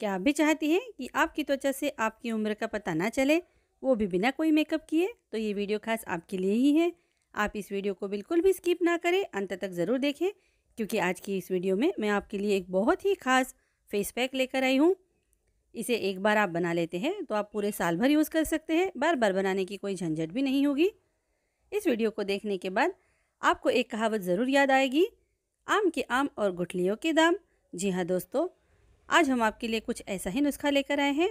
क्या आप भी चाहती हैं कि आपकी त्वचा से आपकी उम्र का पता ना चले वो भी बिना कोई मेकअप किए तो ये वीडियो खास आपके लिए ही है आप इस वीडियो को बिल्कुल भी स्किप ना करें अंत तक ज़रूर देखें क्योंकि आज की इस वीडियो में मैं आपके लिए एक बहुत ही खास फेस पैक लेकर आई हूँ इसे एक बार आप बना लेते हैं तो आप पूरे साल भर यूज़ कर सकते हैं बार बार बनाने की कोई झंझट भी नहीं होगी इस वीडियो को देखने के बाद आपको एक कहावत ज़रूर याद आएगी आम के आम और गुठलियों के दाम जी हाँ दोस्तों आज हम आपके लिए कुछ ऐसा ही नुस्खा लेकर आए हैं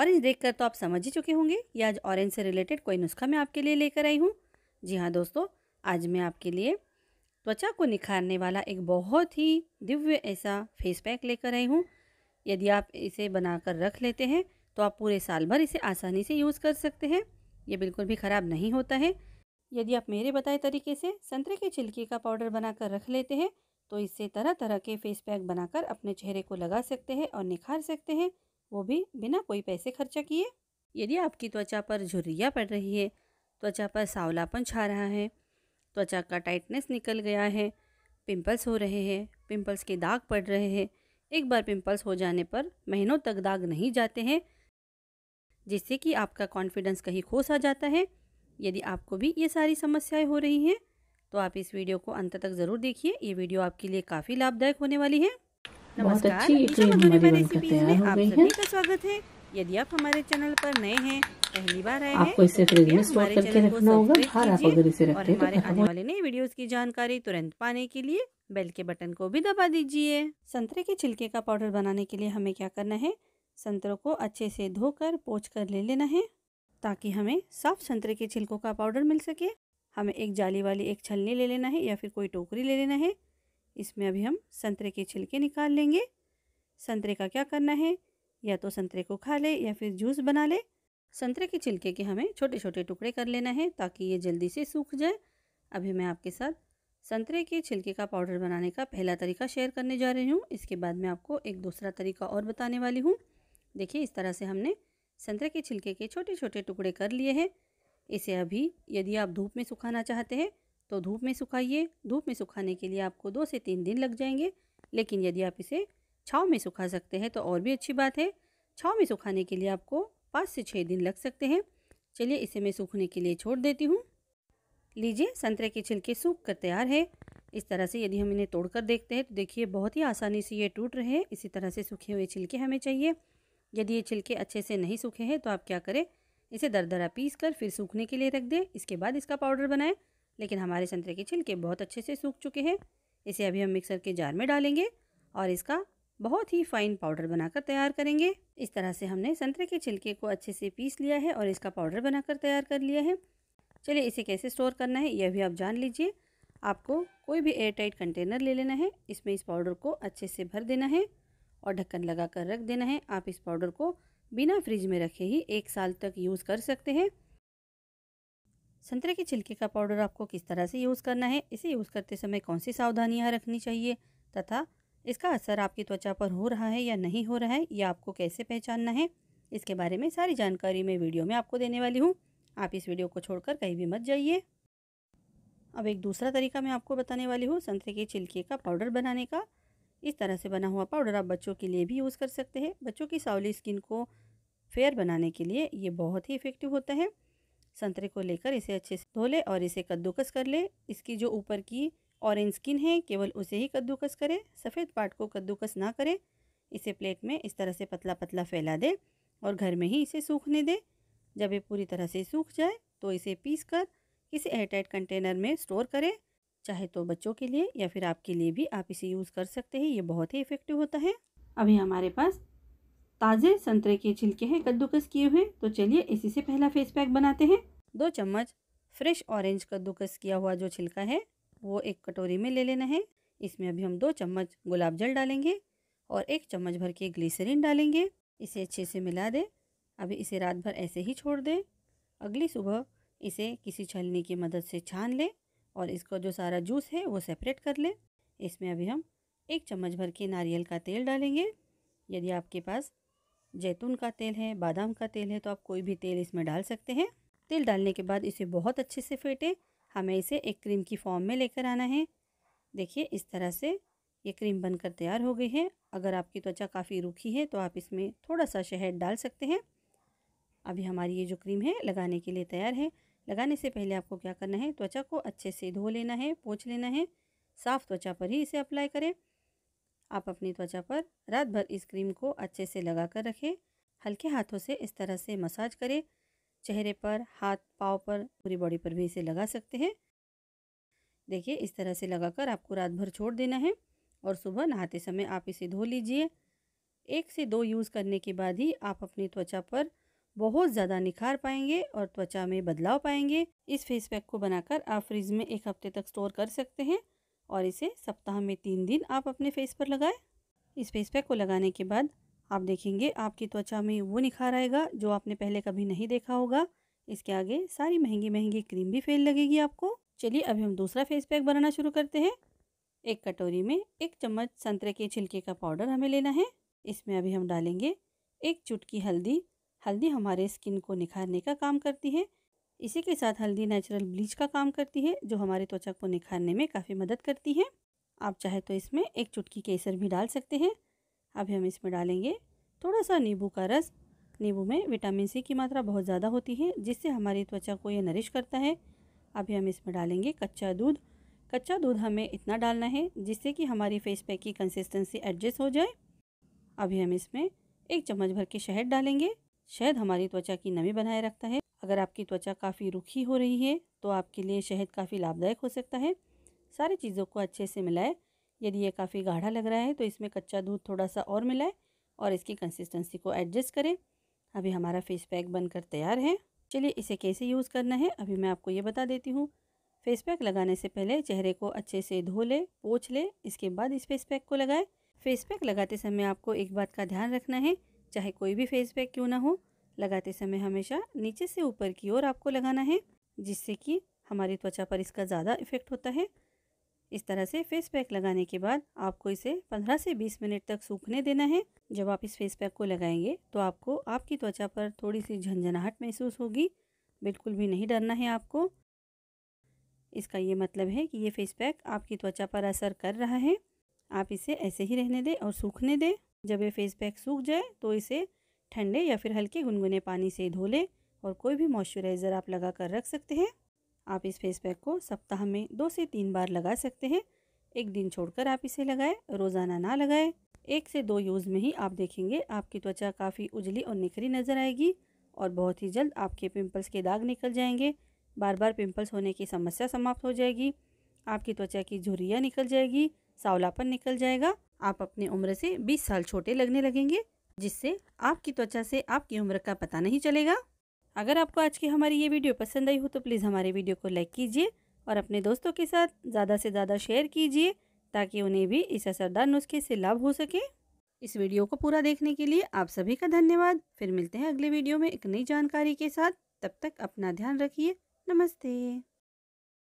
ऑरेंज देखकर तो आप समझ ही चुके होंगे कि आज ऑरेंज से रिलेटेड कोई नुस्खा मैं आपके लिए लेकर आई हूँ जी हाँ दोस्तों आज मैं आपके लिए त्वचा को निखारने वाला एक बहुत ही दिव्य ऐसा फेस पैक लेकर आई हूँ यदि आप इसे बनाकर रख लेते हैं तो आप पूरे साल भर इसे आसानी से यूज़ कर सकते हैं ये बिल्कुल भी ख़राब नहीं होता है यदि आप मेरे बताए तरीके से संतरे के छिलके का पाउडर बनाकर रख लेते हैं तो इससे तरह तरह के फेस पैक बनाकर अपने चेहरे को लगा सकते हैं और निखार सकते हैं वो भी बिना कोई पैसे खर्चा किए यदि आपकी त्वचा पर झुर्रिया पड़ रही है त्वचा पर सावलापन छा रहा है त्वचा का टाइटनेस निकल गया है पिंपल्स हो रहे हैं पिंपल्स के दाग पड़ रहे हैं एक बार पिंपल्स हो जाने पर महीनों तक दाग नहीं जाते हैं जिससे कि आपका कॉन्फिडेंस कहीं खोस आ जाता है यदि आपको भी ये सारी समस्याएं हो रही हैं तो आप इस वीडियो को अंत तक ज़रूर देखिए ये वीडियो आपके लिए काफ़ी लाभदायक होने वाली है नमस्कार स्वागत है यदि आप हमारे चैनल पर नए हैं पहली बार आए आपको इसे तो करके रखना होगा हर आप अगर इसे रखते हैं तो आने वाले नए वीडियोस की जानकारी तुरंत पाने के लिए बेल के बटन को भी दबा दीजिए संतरे के छिलके का पाउडर बनाने के लिए हमें क्या करना है संतरों को अच्छे से धोकर पोछ कर ले लेना है ताकि हमें साफ संतरे के छिलकों का पाउडर मिल सके हमें एक जाली वाली एक छलनी ले लेना है या फिर कोई टोकरी ले लेना है इसमें अभी हम संतरे के छिलके निकाल लेंगे संतरे का क्या करना है या तो संतरे को खा ले या फिर जूस बना ले संतरे के छिलके के हमें छोटे छोटे टुकड़े कर लेना है ताकि ये जल्दी से सूख जाए अभी मैं आपके साथ संतरे के छिलके का पाउडर बनाने का पहला तरीका शेयर करने जा रही हूँ इसके बाद मैं आपको एक दूसरा तरीका और बताने वाली हूँ देखिए इस तरह से हमने संतरे के छिलके के छोटे छोटे टुकड़े कर लिए हैं इसे अभी यदि आप धूप में सुखाना चाहते हैं तो धूप में सुखाइए धूप में सुखाने के लिए आपको दो से तीन दिन लग जाएंगे लेकिन यदि आप इसे छाँव में सुखा सकते हैं तो और भी अच्छी बात है छाँव में सुखाने के लिए आपको पाँच से छः दिन लग सकते हैं चलिए इसे मैं सूखने के लिए छोड़ देती हूँ लीजिए संतरे के छिलके सूख कर तैयार है इस तरह से यदि हम इन्हें तोड़कर देखते हैं तो देखिए बहुत ही आसानी से ये टूट रहे हैं इसी तरह से सूखे हुए छिलके हमें चाहिए यदि ये छिलके अच्छे से नहीं सूखे हैं तो आप क्या करें इसे दर दरा पीस कर फिर सूखने के लिए रख दें इसके बाद इसका पाउडर बनाएं लेकिन हमारे संतरे के छिलके बहुत अच्छे से सूख चुके हैं इसे अभी हम मिक्सर के जार में डालेंगे और इसका बहुत ही फाइन पाउडर बनाकर तैयार करेंगे इस तरह से हमने संतरे के छिलके को अच्छे से पीस लिया है और इसका पाउडर बनाकर तैयार कर लिया है चलिए इसे कैसे स्टोर करना है यह भी आप जान लीजिए आपको कोई भी एयर टाइट कंटेनर ले लेना है इसमें इस पाउडर को अच्छे से भर देना है और ढक्कन लगा कर रख देना है आप इस पाउडर को बिना फ्रिज में रखे ही एक साल तक यूज़ कर सकते हैं संतरे के छिलके का पाउडर आपको किस तरह से यूज़ करना है इसे यूज़ करते समय कौन सी सावधानियाँ रखनी चाहिए तथा इसका असर आपकी त्वचा पर हो रहा है या नहीं हो रहा है या आपको कैसे पहचानना है इसके बारे में सारी जानकारी मैं वीडियो में आपको देने वाली हूँ आप इस वीडियो को छोड़कर कहीं भी मत जाइए अब एक दूसरा तरीका मैं आपको बताने वाली हूँ संतरे के छिलके का पाउडर बनाने का इस तरह से बना हुआ पाउडर आप बच्चों के लिए भी यूज़ कर सकते हैं बच्चों की सावली स्किन को फेयर बनाने के लिए ये बहुत ही इफ़ेक्टिव होता है संतरे को लेकर इसे अच्छे से धो ले और इसे कद्दूकस कर ले इसकी जो ऊपर की ऑरेंज स्किन है केवल उसे ही कद्दूकस करें सफ़ेद पार्ट को कद्दूकस ना करें इसे प्लेट में इस तरह से पतला पतला फैला दे और घर में ही इसे सूखने दे जब ये पूरी तरह से सूख जाए तो इसे पीस कर किसी एयरटाइट कंटेनर में स्टोर करें चाहे तो बच्चों के लिए या फिर आपके लिए भी आप इसे यूज़ कर सकते हैं ये बहुत ही इफ़ेक्टिव होता है अभी हमारे पास ताज़े संतरे के छिलके हैं कद्दूकस किए हुए तो चलिए इसी से पहला फेस पैक बनाते हैं दो चम्मच फ्रेश ऑरेंज कद्दूकस किया हुआ जो छिलका है वो एक कटोरी में ले लेना है इसमें अभी हम दो चम्मच गुलाब जल डालेंगे और एक चम्मच भर के ग्लिसरीन डालेंगे इसे अच्छे से मिला दें अभी इसे रात भर ऐसे ही छोड़ दें अगली सुबह इसे किसी छलनी की मदद से छान लें और इसका जो सारा जूस है वो सेपरेट कर लें इसमें अभी हम एक चम्मच भर के नारियल का तेल डालेंगे यदि आपके पास जैतून का तेल है बादाम का तेल है तो आप कोई भी तेल इसमें डाल सकते हैं तेल डालने के बाद इसे बहुत अच्छे से फेंटें हमें इसे एक क्रीम की फॉर्म में लेकर आना है देखिए इस तरह से ये क्रीम बनकर तैयार हो गई है अगर आपकी त्वचा काफ़ी रूखी है तो आप इसमें थोड़ा सा शहद डाल सकते हैं अभी हमारी ये जो क्रीम है लगाने के लिए तैयार है लगाने से पहले आपको क्या करना है त्वचा को अच्छे से धो लेना है पोछ लेना है साफ़ त्वचा पर ही इसे अप्लाई करें आप अपनी त्वचा पर रात भर इस क्रीम को अच्छे से लगा कर रखें हल्के हाथों से इस तरह से मसाज करें चेहरे पर हाथ पाँव पर पूरी बॉडी पर भी इसे लगा सकते हैं देखिए इस तरह से लगाकर आपको रात भर छोड़ देना है और सुबह नहाते समय आप इसे धो लीजिए एक से दो यूज़ करने के बाद ही आप अपनी त्वचा पर बहुत ज़्यादा निखार पाएंगे और त्वचा में बदलाव पाएंगे इस फेस पैक को बनाकर आप फ्रिज में एक हफ्ते तक स्टोर कर सकते हैं और इसे सप्ताह में तीन दिन आप अपने फेस पर लगाएं इस फेस पैक को लगाने के बाद आप देखेंगे आपकी त्वचा में वो निखार आएगा जो आपने पहले कभी नहीं देखा होगा इसके आगे सारी महंगी महंगी क्रीम भी फेल लगेगी आपको चलिए अभी हम दूसरा फेस पैक बनाना शुरू करते हैं एक कटोरी में एक चम्मच संतरे के छिलके का पाउडर हमें लेना है इसमें अभी हम डालेंगे एक चुटकी हल्दी हल्दी हमारे स्किन को निखारने का काम करती है इसी के साथ हल्दी नेचुरल ब्लीच का काम करती है जो हमारी त्वचा को निखारने में काफ़ी मदद करती है आप चाहे तो इसमें एक चुटकी केसर भी डाल सकते हैं अभी हम इसमें डालेंगे थोड़ा सा नींबू का रस नींबू में विटामिन सी की मात्रा बहुत ज़्यादा होती है जिससे हमारी त्वचा को यह नरिश करता है अभी हम इसमें डालेंगे कच्चा दूध कच्चा दूध हमें इतना डालना है जिससे कि हमारी फेस पैक की कंसिस्टेंसी एडजस्ट हो जाए अभी हम इसमें एक चम्मच भर के शहद डालेंगे शहद हमारी त्वचा की नमी बनाए रखता है अगर आपकी त्वचा काफ़ी रुखी हो रही है तो आपके लिए शहद काफ़ी लाभदायक हो सकता है सारी चीज़ों को अच्छे से मिलाएं यदि ये काफ़ी गाढ़ा लग रहा है तो इसमें कच्चा दूध थोड़ा सा और मिलाएं और इसकी कंसिस्टेंसी को एडजस्ट करें अभी हमारा फेस पैक बनकर तैयार है चलिए इसे कैसे यूज़ करना है अभी मैं आपको ये बता देती हूँ फेस पैक लगाने से पहले चेहरे को अच्छे से धो ले पोछ ले इसके बाद इस फेस पैक को लगाएं फेस पैक लगाते समय आपको एक बात का ध्यान रखना है चाहे कोई भी फेस पैक क्यों ना हो लगाते समय हमेशा नीचे से ऊपर की ओर आपको लगाना है जिससे कि हमारी त्वचा पर इसका ज़्यादा इफेक्ट होता है इस तरह से फेस पैक लगाने के बाद आपको इसे 15 से 20 मिनट तक सूखने देना है जब आप इस फेस पैक को लगाएंगे तो आपको आपकी त्वचा पर थोड़ी सी झंझनाहट महसूस होगी बिल्कुल भी नहीं डरना है आपको इसका ये मतलब है कि ये फेस पैक आपकी त्वचा पर असर कर रहा है आप इसे ऐसे ही रहने दें और सूखने दें जब ये फेस पैक सूख जाए तो इसे ठंडे या फिर हल्के गुनगुने पानी से धो लें और कोई भी मॉइस्चराइज़र आप लगा कर रख सकते हैं आप इस फेस पैक को सप्ताह में दो से तीन बार लगा सकते हैं एक दिन छोड़कर आप इसे लगाएं रोज़ाना ना लगाएं एक से दो यूज़ में ही आप देखेंगे आपकी त्वचा काफ़ी उजली और निखरी नज़र आएगी और बहुत ही जल्द आपके पिंपल्स के दाग निकल जाएंगे बार बार पिंपल्स होने की समस्या समाप्त हो जाएगी आपकी त्वचा की झुरियाँ निकल जाएगी सावलापन निकल जाएगा आप अपनी उम्र से 20 साल छोटे लगने लगेंगे जिससे आपकी त्वचा से आपकी उम्र का पता नहीं चलेगा अगर आपको आज की हमारी ये वीडियो पसंद आई हो तो प्लीज़ हमारे वीडियो को लाइक कीजिए और अपने दोस्तों के साथ ज़्यादा से ज़्यादा शेयर कीजिए ताकि उन्हें भी इस असरदार नुस्खे से लाभ हो सके इस वीडियो को पूरा देखने के लिए आप सभी का धन्यवाद फिर मिलते हैं अगले वीडियो में एक नई जानकारी के साथ तब तक अपना ध्यान रखिए नमस्ते